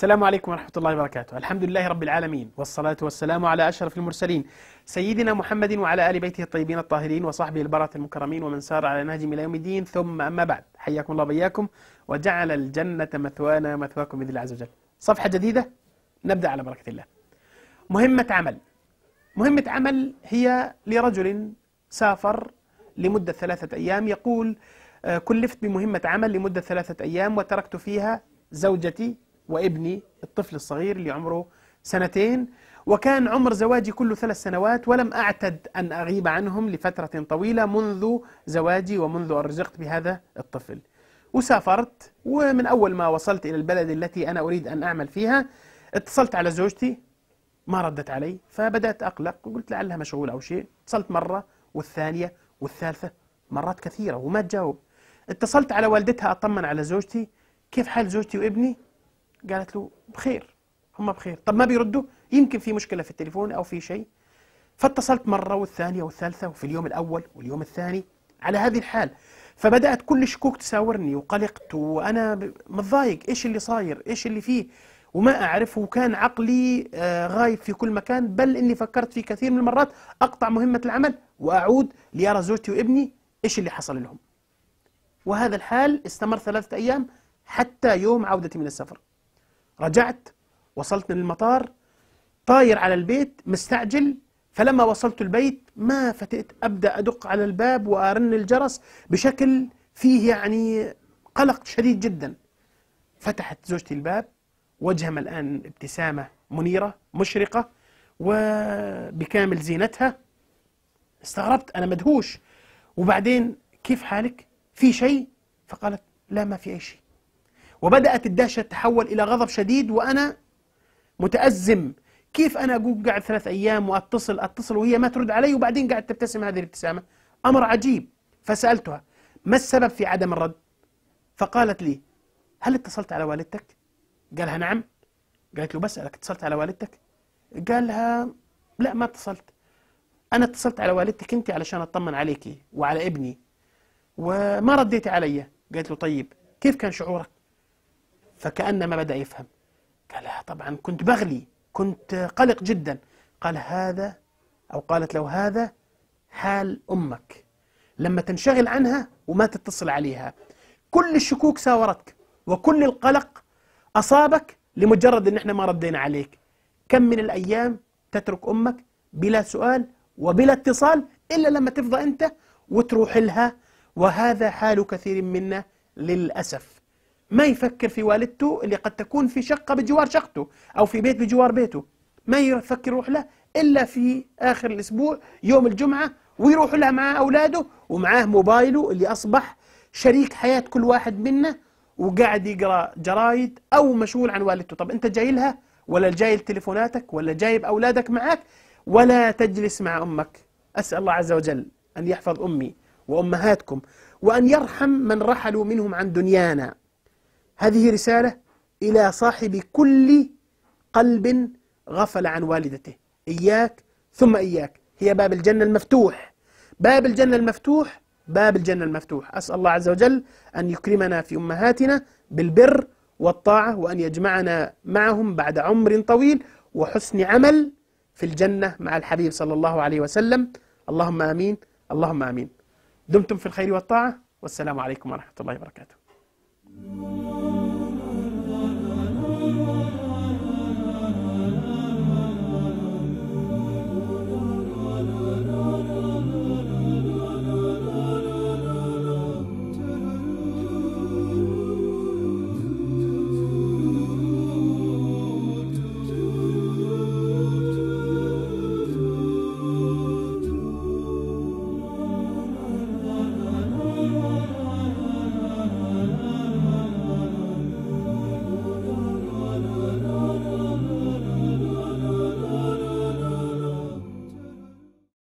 السلام عليكم ورحمة الله وبركاته الحمد لله رب العالمين والصلاة والسلام على أشرف المرسلين سيدنا محمد وعلى آل بيته الطيبين الطاهرين وصحبه البرة المكرمين ومن سار على نهجهم إلى يوم الدين ثم أما بعد حياكم الله بياكم وجعل الجنة مثوانا مثواكم بإذن الله عز وجل صفحة جديدة نبدأ على بركة الله مهمة عمل مهمة عمل هي لرجل سافر لمدة ثلاثة أيام يقول آه، كلفت بمهمة عمل لمدة ثلاثة أيام وتركت فيها زوجتي وابني الطفل الصغير اللي عمره سنتين وكان عمر زواجي كله ثلاث سنوات ولم أعتد أن أغيب عنهم لفترة طويلة منذ زواجي ومنذ أن رزقت بهذا الطفل وسافرت ومن أول ما وصلت إلى البلد التي أنا أريد أن أعمل فيها اتصلت على زوجتي ما ردت علي فبدأت أقلق وقلت لعلها مشغولة أو شيء اتصلت مرة والثانية والثالثة مرات كثيرة وما تجاوب اتصلت على والدتها أطمن على زوجتي كيف حال زوجتي وابني قالت له بخير هم بخير طب ما بيردوا يمكن في مشكله في التليفون او في شيء فاتصلت مره والثانيه والثالثه وفي اليوم الاول واليوم الثاني على هذه الحال فبدات كل شكوك تساورني وقلقت وانا متضايق ايش اللي صاير ايش اللي فيه وما اعرف وكان عقلي آه، غايب في كل مكان بل اني فكرت في كثير من المرات اقطع مهمه العمل واعود ليرى زوجتي وابني ايش اللي حصل لهم وهذا الحال استمر ثلاثه ايام حتى يوم عودتي من السفر رجعت وصلت للمطار طاير على البيت مستعجل فلما وصلت البيت ما فتئت أبدأ أدق على الباب وأرن الجرس بشكل فيه يعني قلق شديد جدا فتحت زوجتي الباب وجهها الان ابتسامة منيرة مشرقة وبكامل زينتها استغربت أنا مدهوش وبعدين كيف حالك في شيء فقالت لا ما في أي شيء وبدأت الدهشة تتحول إلى غضب شديد وأنا متأزم كيف أنا أقول قاعد ثلاث أيام وأتصل أتصل وهي ما ترد علي وبعدين قاعد تبتسم هذه الابتسامة أمر عجيب فسألتها ما السبب في عدم الرد فقالت لي هل اتصلت على والدتك قالها نعم قالت له بسألك اتصلت على والدتك قالها لا ما اتصلت أنا اتصلت على والدتك أنت علشان أطمن عليك وعلى ابني وما رديت علي قالت له طيب كيف كان شعورك فكأنما بدأ يفهم قال لها آه، طبعا كنت بغلي كنت قلق جدا قال هذا أو قالت له هذا حال أمك لما تنشغل عنها وما تتصل عليها كل الشكوك ساورتك وكل القلق أصابك لمجرد أن احنا ما ردينا عليك كم من الأيام تترك أمك بلا سؤال وبلا اتصال إلا لما تفضى أنت وتروح لها وهذا حال كثير منا للأسف ما يفكر في والدته اللي قد تكون في شقة بجوار شقته أو في بيت بجوار بيته ما يفكر يروح له إلا في آخر الأسبوع يوم الجمعة ويروح لها مع أولاده ومعاه موبايله اللي أصبح شريك حياة كل واحد منا وقاعد يقرأ جرايد أو مشغول عن والدته طب أنت جاي لها ولا جاي لتليفوناتك ولا جايب أولادك معك ولا تجلس مع أمك أسأل الله عز وجل أن يحفظ أمي وأمهاتكم وأن يرحم من رحلوا منهم عن دنيانا هذه رسالة إلى صاحب كل قلب غفل عن والدته إياك ثم إياك هي باب الجنة المفتوح باب الجنة المفتوح باب الجنة المفتوح أسأل الله عز وجل أن يكرمنا في أمهاتنا بالبر والطاعة وأن يجمعنا معهم بعد عمر طويل وحسن عمل في الجنة مع الحبيب صلى الله عليه وسلم اللهم آمين اللهم آمين دمتم في الخير والطاعة والسلام عليكم ورحمة الله وبركاته